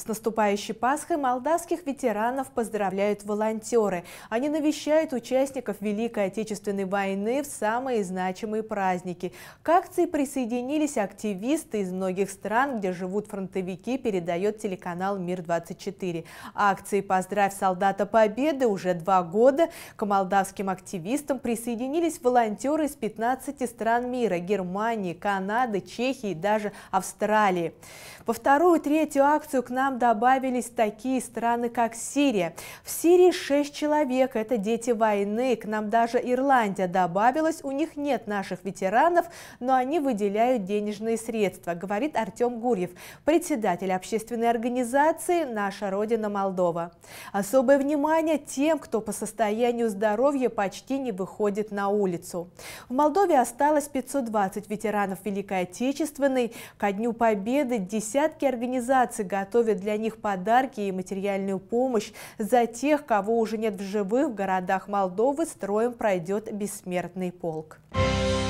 С наступающей Пасхой молдавских ветеранов поздравляют волонтеры. Они навещают участников Великой Отечественной войны в самые значимые праздники. К акции присоединились активисты из многих стран, где живут фронтовики, передает телеканал «Мир-24». Акции «Поздравь солдата Победы» уже два года. К молдавским активистам присоединились волонтеры из 15 стран мира – Германии, Канады, Чехии и даже Австралии. По вторую-третью акцию к нам нам добавились такие страны, как Сирия. В Сирии 6 человек, это дети войны, к нам даже Ирландия добавилась, у них нет наших ветеранов, но они выделяют денежные средства, говорит Артем Гурьев, председатель общественной организации «Наша Родина Молдова». Особое внимание тем, кто по состоянию здоровья почти не выходит на улицу. В Молдове осталось 520 ветеранов Великой Отечественной. Ко Дню Победы десятки организаций готовят для них подарки и материальную помощь. За тех, кого уже нет в живых, в городах Молдовы строем пройдет бессмертный полк. Thank you.